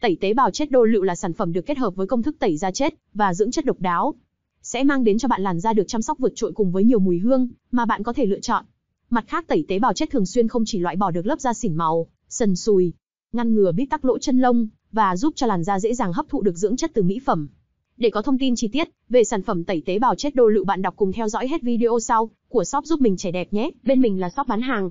Tẩy tế bào chết đô lựu là sản phẩm được kết hợp với công thức tẩy da chết và dưỡng chất độc đáo, sẽ mang đến cho bạn làn da được chăm sóc vượt trội cùng với nhiều mùi hương mà bạn có thể lựa chọn. Mặt khác tẩy tế bào chết thường xuyên không chỉ loại bỏ được lớp da xỉn màu, sần sùi, ngăn ngừa bít tắc lỗ chân lông và giúp cho làn da dễ dàng hấp thụ được dưỡng chất từ mỹ phẩm. Để có thông tin chi tiết về sản phẩm tẩy tế bào chết đô lựu bạn đọc cùng theo dõi hết video sau của shop giúp mình trẻ đẹp nhé. Bên mình là shop bán hàng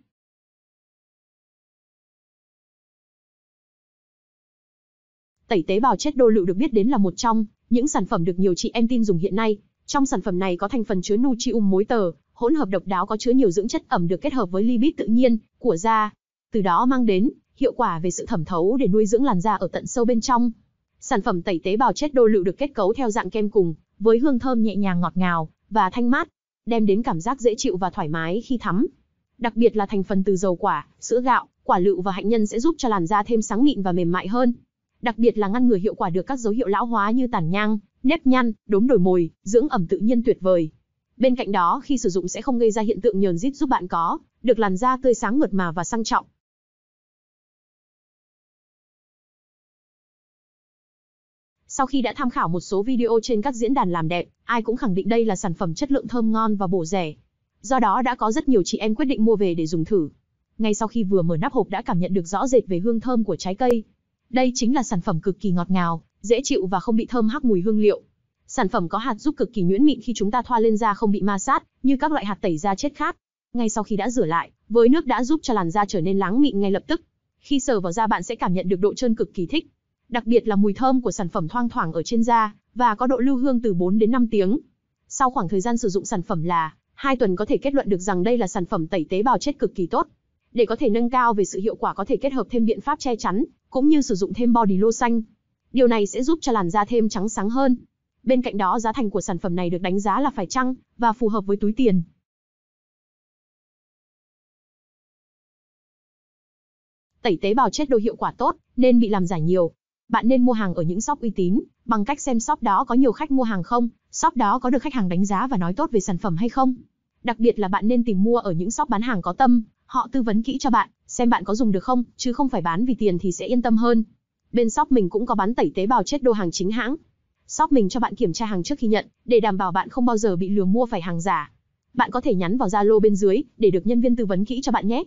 Tẩy tế bào chết đô lựu được biết đến là một trong những sản phẩm được nhiều chị em tin dùng hiện nay. Trong sản phẩm này có thành phần chứa nutrium muối tờ, hỗn hợp độc đáo có chứa nhiều dưỡng chất ẩm được kết hợp với lipid tự nhiên của da, từ đó mang đến hiệu quả về sự thẩm thấu để nuôi dưỡng làn da ở tận sâu bên trong. Sản phẩm tẩy tế bào chết đô lựu được kết cấu theo dạng kem cùng, với hương thơm nhẹ nhàng ngọt ngào và thanh mát, đem đến cảm giác dễ chịu và thoải mái khi thắm. Đặc biệt là thành phần từ dầu quả, sữa gạo, quả lựu và hạnh nhân sẽ giúp cho làn da thêm sáng mịn và mềm mại hơn đặc biệt là ngăn ngừa hiệu quả được các dấu hiệu lão hóa như tàn nhang, nếp nhăn, đốm đổi mồi, dưỡng ẩm tự nhiên tuyệt vời. Bên cạnh đó, khi sử dụng sẽ không gây ra hiện tượng nhờn rít giúp bạn có được làn da tươi sáng mượt mà và sang trọng. Sau khi đã tham khảo một số video trên các diễn đàn làm đẹp, ai cũng khẳng định đây là sản phẩm chất lượng thơm ngon và bổ rẻ. Do đó đã có rất nhiều chị em quyết định mua về để dùng thử. Ngay sau khi vừa mở nắp hộp đã cảm nhận được rõ rệt về hương thơm của trái cây, đây chính là sản phẩm cực kỳ ngọt ngào, dễ chịu và không bị thơm hắc mùi hương liệu. Sản phẩm có hạt giúp cực kỳ nhuyễn mịn khi chúng ta thoa lên da không bị ma sát, như các loại hạt tẩy da chết khác. Ngay sau khi đã rửa lại, với nước đã giúp cho làn da trở nên láng mịn ngay lập tức. Khi sờ vào da bạn sẽ cảm nhận được độ trơn cực kỳ thích. Đặc biệt là mùi thơm của sản phẩm thoang thoảng ở trên da và có độ lưu hương từ 4 đến 5 tiếng. Sau khoảng thời gian sử dụng sản phẩm là 2 tuần có thể kết luận được rằng đây là sản phẩm tẩy tế bào chết cực kỳ tốt. Để có thể nâng cao về sự hiệu quả có thể kết hợp thêm biện pháp che chắn, cũng như sử dụng thêm body lô xanh. Điều này sẽ giúp cho làn da thêm trắng sáng hơn. Bên cạnh đó giá thành của sản phẩm này được đánh giá là phải chăng và phù hợp với túi tiền. Tẩy tế bào chết đồ hiệu quả tốt nên bị làm giả nhiều. Bạn nên mua hàng ở những shop uy tín, bằng cách xem shop đó có nhiều khách mua hàng không, shop đó có được khách hàng đánh giá và nói tốt về sản phẩm hay không. Đặc biệt là bạn nên tìm mua ở những shop bán hàng có tâm, Họ tư vấn kỹ cho bạn, xem bạn có dùng được không, chứ không phải bán vì tiền thì sẽ yên tâm hơn. Bên shop mình cũng có bán tẩy tế bào chết đô hàng chính hãng. Shop mình cho bạn kiểm tra hàng trước khi nhận, để đảm bảo bạn không bao giờ bị lừa mua phải hàng giả. Bạn có thể nhắn vào Zalo bên dưới để được nhân viên tư vấn kỹ cho bạn nhé.